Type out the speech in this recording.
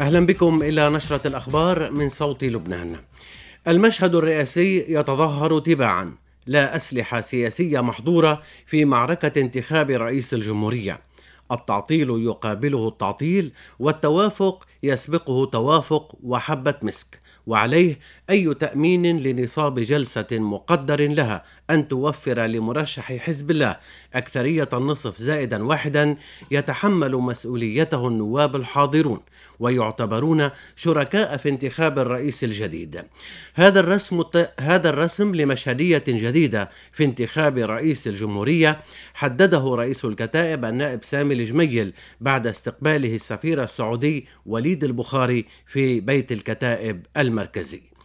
اهلا بكم الى نشره الاخبار من صوت لبنان. المشهد الرئاسي يتظاهر تباعا لا اسلحه سياسيه محظوره في معركه انتخاب رئيس الجمهوريه. التعطيل يقابله التعطيل والتوافق يسبقه توافق وحبة مسك وعليه أي تأمين لنصاب جلسة مقدر لها أن توفر لمرشح حزب الله أكثرية النصف زائدا واحدا يتحمل مسؤوليته النواب الحاضرون ويعتبرون شركاء في انتخاب الرئيس الجديد هذا الرسم, هذا الرسم لمشهدية جديدة في انتخاب رئيس الجمهورية حدده رئيس الكتائب النائب سامي الجميل بعد استقباله السفير السعودي ولي وليد البخاري في بيت الكتائب المركزي